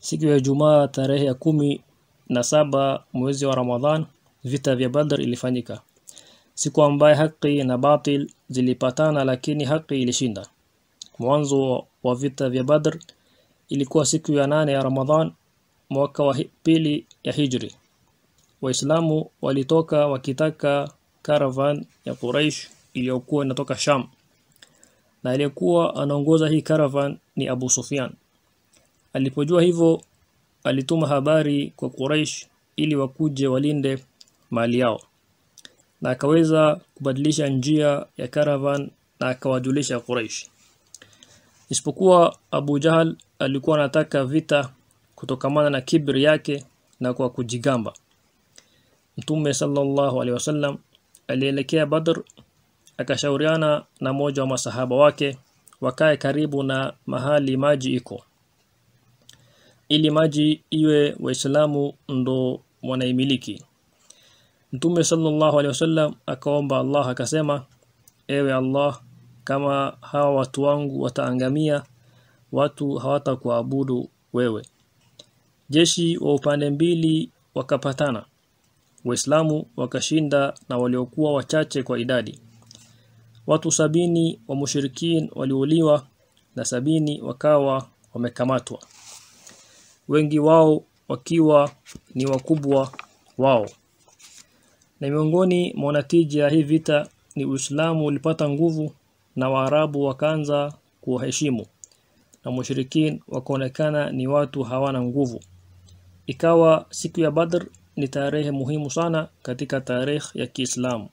siku ya Ijumaa tarehe ya kumi na saba mwezi wa Ramadhan vita vya Badr ilifanyika, siku ambaye haki na batil zilipatana, lakini haki ilishinda. Mwanzo wa vita vya Badr ilikuwa siku ya nane ya Ramadhan mwaka wa pili ya Hijri. Waislamu walitoka wakitaka caravan ya Quraysh iliyokuwa inatoka Sham, na aliyekuwa anaongoza hii caravan ni Abu Sufyan. Alipojua hivyo alituma habari kwa Quraysh ili wakuje walinde mali yao. Na akaweza kubadilisha njia ya caravan na akawajulisha Quraysh. Isipokuwa Abu Jahal alikuwa anataka vita kutokamana na kibri yake na kwa kujigamba. Mtume sallallahu alaihi wasallam alielekea Badr akashauriana na mmoja wa masahaba wake wakae karibu na mahali maji iko ili maji iwe waislamu ndo wanaimiliki Mtume sallallahu alaihi wasallam akaomba Allah akasema ewe Allah kama hawa watu wangu wataangamia watu hawatakuabudu wewe jeshi wa upande mbili wakapatana waislamu wakashinda na waliokuwa wachache kwa idadi watu sabini wa mushrikin waliuliwa na sabini wakawa wamekamatwa wengi wao wakiwa ni wakubwa wao. Na miongoni mwa natija ya hii vita ni Uislamu ulipata nguvu na Waarabu wakaanza kuwaheshimu na mushrikin wakaonekana ni watu hawana nguvu. Ikawa siku ya Badr ni tarehe muhimu sana katika tarehe ya Kiislamu.